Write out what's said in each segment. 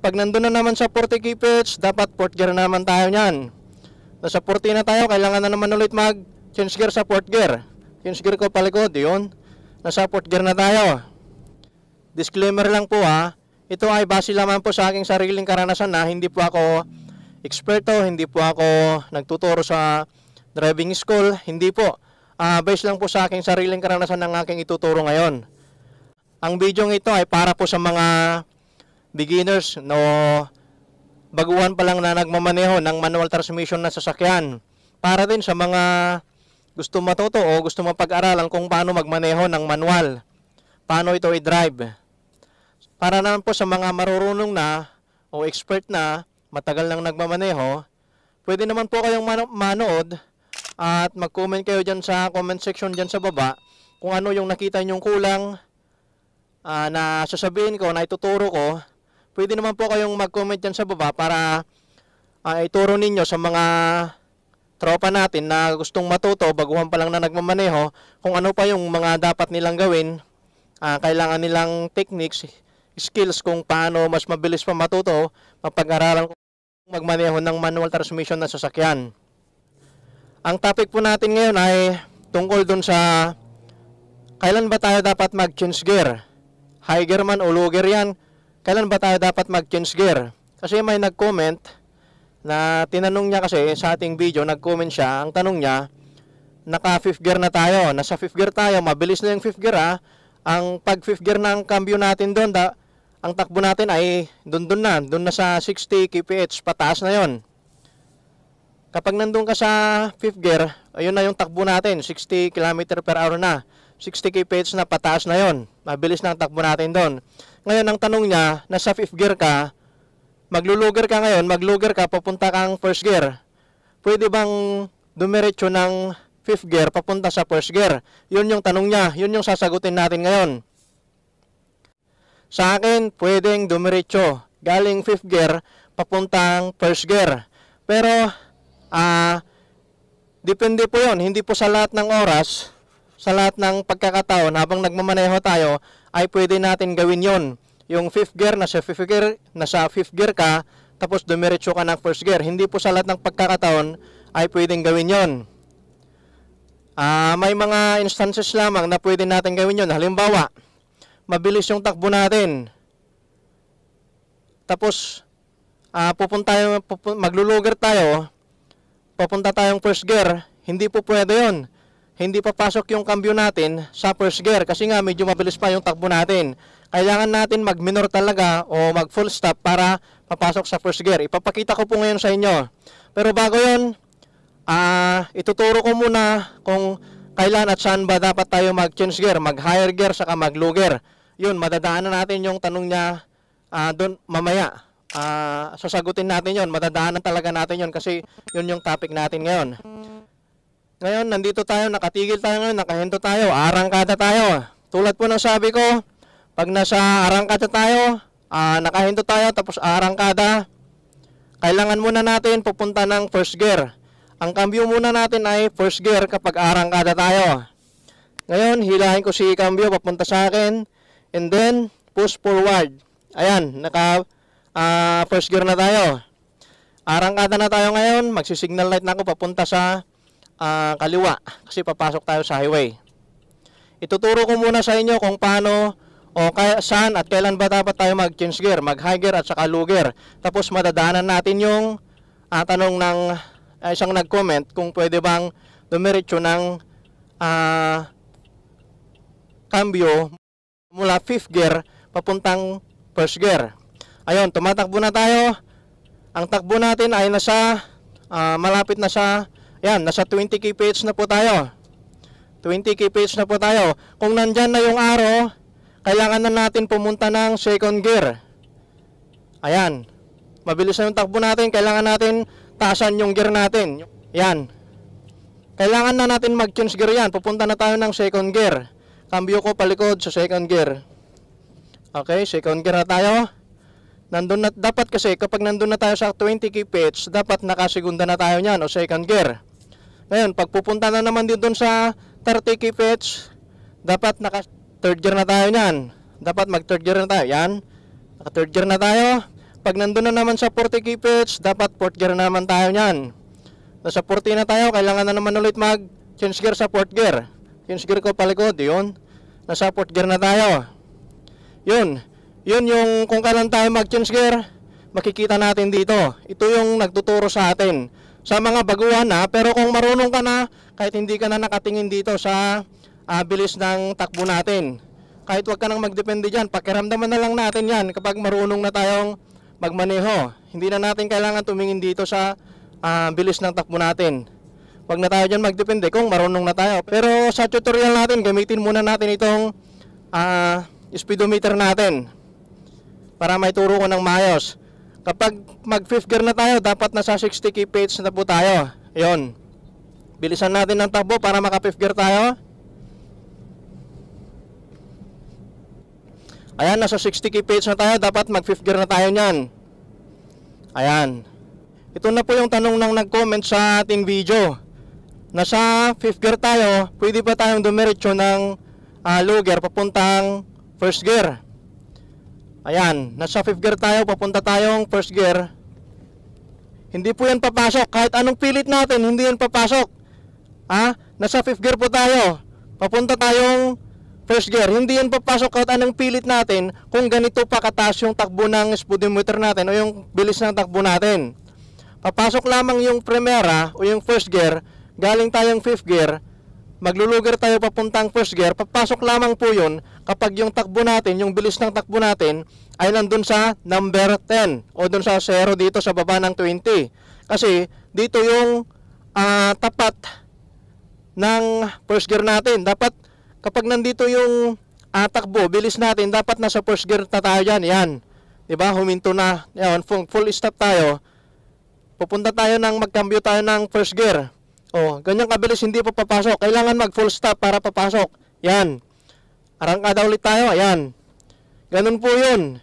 pag nandun na naman sa 40k dapat 4th gear na naman tayo niyan. Nasa 40 na tayo, kailangan na naman ulit mag change gear sa 4th gear. Change gear ko palikod, yun. Nasa 4th gear na tayo. Disclaimer lang po ha, ah. ito ay base lamang po sa aking sariling karanasan na hindi po ako eksperto, hindi po ako nagtuturo sa driving school, hindi po. Uh, ah, based lang po sa aking sariling karanasan ng aking ituturo ngayon. Ang video ito ay para po sa mga beginners no baguhan pa lang na nagmamaneho ng manual transmission na sasakyan para din sa mga gusto matuto o gusto mapag-aralan kung paano magmaneho ng manual. Paano ito i-drive. Para naman po sa mga marurunong na o expert na matagal nang nagmamaneho, pwede naman po kayong man- manood at mag-comment kayo dyan sa comment section dyan sa baba kung ano yung nakita nyong kulang uh, na sasabihin ko, na ituturo ko pwede naman po kayong mag-comment dyan sa baba para uh, ituro ninyo sa mga tropa natin na gustong matuto baguhan pa lang na nagmamaneho kung ano pa yung mga dapat nilang gawin uh, kailangan nilang techniques skills kung paano mas mabilis pa matuto mapag-aralan kung magmaneho ng manual transmission na sasakyan ang topic po natin ngayon ay tungkol dun sa kailan ba tayo dapat mag-change gear high gear man o low gear yan kailan ba tayo dapat mag-change gear? Kasi may nag-comment na tinanong niya kasi sa ating video, nag-comment siya, ang tanong niya, naka 5th gear na tayo, nasa 5th gear tayo, mabilis na yung 5th gear ha, ang pag 5th gear ang cambio natin doon, da, ang takbo natin ay doon doon na, doon na sa 60 kph, pataas na yon. Kapag nandun ka sa 5th gear, ayun na yung takbo natin, 60 km per hour na. 60 k pets na pataas na yon. Mabilis na takbo natin doon. Ngayon, ang tanong niya, nasa 5th gear ka, magluluger ka ngayon, magluger ka, papunta kang first gear. Pwede bang dumiretso ng 5th gear papunta sa first gear? Yun yung tanong niya. Yun yung sasagutin natin ngayon. Sa akin, pwedeng dumiretso. Galing 5th gear, papuntang first gear. Pero, ah, uh, depende po yon Hindi po sa lahat ng oras, sa lahat ng pagkakataon habang nagmamaneho tayo ay pwede natin gawin yon. Yung fifth gear, na nasa fifth gear, nasa fifth gear ka, tapos dumiretso ka ng first gear. Hindi po sa lahat ng pagkakataon ay pwedeng gawin yon. Uh, ah, may mga instances lamang na pwede natin gawin yon. Halimbawa, mabilis yung takbo natin. Tapos, uh, pupunta tayo, pupun maglulugar tayo, papunta tayong first gear, hindi po pwede yon hindi papasok yung cambio natin sa first gear kasi nga medyo mabilis pa yung takbo natin. Kailangan natin mag-minor talaga o mag-full stop para papasok sa first gear. Ipapakita ko po ngayon sa inyo. Pero bago yun, uh, ituturo ko muna kung kailan at saan ba dapat tayo mag-change gear, mag-higher gear, saka mag-low gear. Yun, madadaanan natin yung tanong niya uh, ah, doon mamaya. Uh, sasagutin natin yun, madadaanan talaga natin yun kasi yun yung topic natin ngayon. Ngayon, nandito tayo, nakatigil tayo ngayon, nakahinto tayo, arangkada tayo. Tulad po ng sabi ko, pag nasa arangkada tayo, uh, ah, nakahinto tayo, tapos arangkada, kailangan muna natin pupunta ng first gear. Ang cambio muna natin ay first gear kapag arangkada tayo. Ngayon, hilahin ko si cambio papunta sa akin, and then push forward. Ayan, naka uh, first gear na tayo. Arangkada na tayo ngayon, magsisignal light na ako papunta sa uh, kaliwa kasi papasok tayo sa highway. Ituturo ko muna sa inyo kung paano o kaya, saan at kailan ba dapat tayo mag-change gear, mag-high gear at saka low gear. Tapos madadaanan natin yung uh, tanong ng uh, isang nag-comment kung pwede bang dumiretso ng uh, cambio mula 5th gear papuntang 1st gear. Ayun, tumatakbo na tayo. Ang takbo natin ay nasa uh, malapit na sa yan, nasa 20 k kph na po tayo. 20 k kph na po tayo. Kung nandyan na yung arrow, kailangan na natin pumunta ng second gear. Ayan. Mabilis na yung takbo natin. Kailangan natin taasan yung gear natin. Yan. Kailangan na natin mag-change gear yan. Pupunta na tayo ng second gear. Cambio ko palikod sa second gear. Okay, second gear na tayo. Nandun na, dapat kasi kapag nandun na tayo sa 20 k pitch, dapat nakasegunda na tayo niyan o second gear. Ngayon, pagpupunta na naman din doon sa 30 kph, dapat naka third gear na tayo niyan. Dapat mag third gear na tayo. Yan. Naka third gear na tayo. Pag nandun na naman sa 40 kph, dapat fourth gear na naman tayo niyan. Nasa 40 na tayo, kailangan na naman ulit mag change gear sa fourth gear. Change gear ko palikod, yun. Nasa fourth gear na tayo. Yun. Yun yung kung kailan tayo mag change gear, makikita natin dito. Ito yung nagtuturo sa atin sa mga baguhan na pero kung marunong ka na kahit hindi ka na nakatingin dito sa uh, bilis ng takbo natin kahit wag ka nang magdepende dyan pakiramdaman na lang natin yan kapag marunong na tayong magmaneho hindi na natin kailangan tumingin dito sa uh, bilis ng takbo natin wag na tayo dyan magdepende kung marunong na tayo pero sa tutorial natin gamitin muna natin itong uh, speedometer natin para may turo ko ng maayos Kapag mag 5th gear na tayo, dapat nasa 60 kph na po tayo. Ayun. Bilisan natin ng takbo para maka 5th gear tayo. Ayan, nasa 60 kph na tayo, dapat mag 5th gear na tayo niyan. Ayan. Ito na po yung tanong ng nag-comment sa ating video. Nasa 5th gear tayo, pwede pa tayong dumiretso ng uh, ah, low gear papuntang first gear. Ayan, nasa 5th gear tayo, papunta tayong 1st gear. Hindi po yan papasok, kahit anong pilit natin, hindi yan papasok. Ha? Nasa 5th gear po tayo, papunta tayong 1st gear. Hindi yan papasok kahit anong pilit natin kung ganito pa kataas yung takbo ng speedometer natin o yung bilis ng takbo natin. Papasok lamang yung primera o yung 1st gear, galing tayong 5th gear, maglulugar tayo papuntang first gear, papasok lamang po yun kapag yung takbo natin, yung bilis ng takbo natin ay nandun sa number 10 o dun sa 0 dito sa baba ng 20. Kasi dito yung uh, tapat ng first gear natin. Dapat kapag nandito yung uh, takbo, bilis natin, dapat nasa first gear na tayo dyan. Yan. Diba? Huminto na. Yan. Full, full stop tayo. Pupunta tayo ng magkambyo tayo ng first gear. Oh, ganyan kabilis hindi pa papasok. Kailangan mag full stop para papasok. Yan. Arangkada ulit tayo. Ayan. Ganun po yun.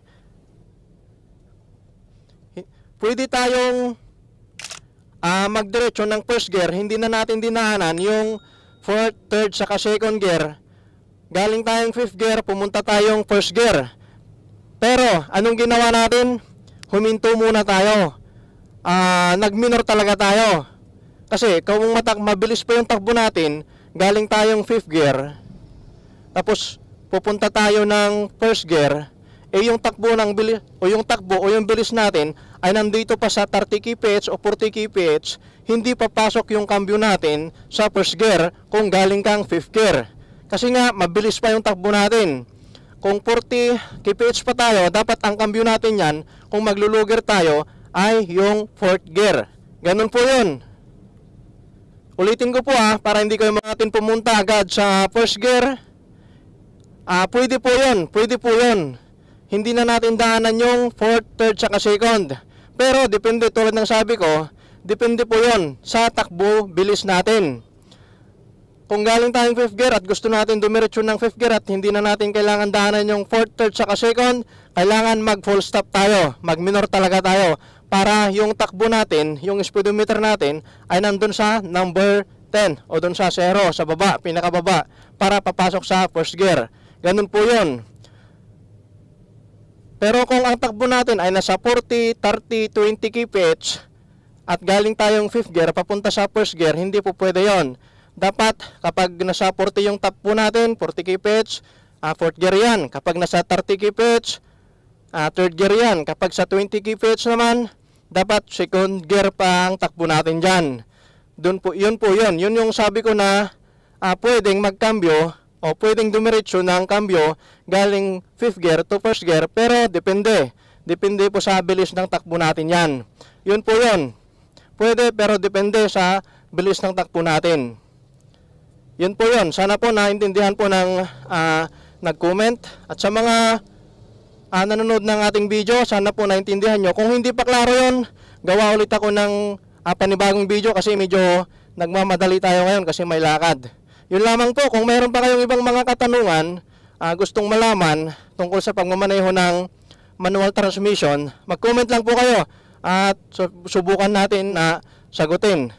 Pwede tayong uh, magdiretso ng first gear. Hindi na natin dinahanan yung fourth, third, saka second gear. Galing tayong fifth gear, pumunta tayong first gear. Pero, anong ginawa natin? Huminto muna tayo. Uh, nag-minor talaga tayo. Kasi kung matak mabilis pa yung takbo natin, galing tayong 5th gear, tapos pupunta tayo ng 1st gear, eh yung takbo ng bilis, o yung takbo o yung bilis natin ay nandito pa sa 30 kph o 40 kph, hindi papasok yung cambio natin sa 1st gear kung galing kang 5th gear. Kasi nga, mabilis pa yung takbo natin. Kung 40 kph pa tayo, dapat ang cambio natin yan, kung magluluger tayo, ay yung 4th gear. Ganun po yun. Ulitin ko po ha, ah, para hindi kayo mga atin pumunta agad sa first gear. Ah, pwede po yun, pwede po yun. Hindi na natin daanan yung fourth, third, saka second. Pero depende tulad ng sabi ko, depende po yun sa takbo bilis natin. Kung galing tayong fifth gear at gusto natin dumiretso ng fifth gear at hindi na natin kailangan daanan yung fourth, third, saka second, kailangan mag full stop tayo, mag minor talaga tayo para yung takbo natin, yung speedometer natin ay nandun sa number 10 o dun sa 0 sa baba, pinakababa para papasok sa first gear. Ganun po yon. Pero kung ang takbo natin ay nasa 40, 30, 20 kph at galing tayong 5th gear papunta sa first gear, hindi po pwede yon. Dapat kapag nasa 40 yung takbo natin, 40 kph, uh, ah, 4 gear yan. Kapag nasa 30 kph, uh, third gear yan. Kapag sa 20 kph naman, dapat second gear pa ang takbo natin dyan. Dun po, yun po yun. Yun yung sabi ko na uh, pwedeng magkambyo o pwedeng dumiretso ng kambyo galing 5th gear to 1st gear pero depende. Depende po sa bilis ng takbo natin yan. Yun po yun. Pwede pero depende sa bilis ng takbo natin. Yun po yun. Sana po naintindihan po ng uh, nag-comment at sa mga uh, nanonood ng ating video. Sana po naintindihan nyo. Kung hindi pa klaro yon, gawa ulit ako ng uh, panibagong video kasi medyo nagmamadali tayo ngayon kasi may lakad. Yun lamang po, kung mayroon pa kayong ibang mga katanungan, uh, gustong malaman tungkol sa pagmamaneho ng manual transmission, mag-comment lang po kayo at subukan natin na sagutin.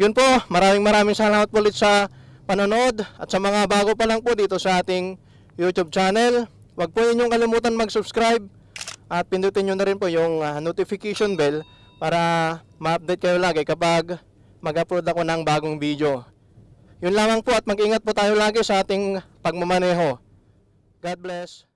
Yun po, maraming maraming salamat po ulit sa panonood at sa mga bago pa lang po dito sa ating YouTube channel. Huwag po ninyong kalimutan mag-subscribe at pindutin nyo na rin po yung uh, notification bell para ma-update kayo lagi kapag mag-upload ako ng bagong video. Yun lamang po at mag-ingat po tayo lagi sa ating pagmamaneho. God bless.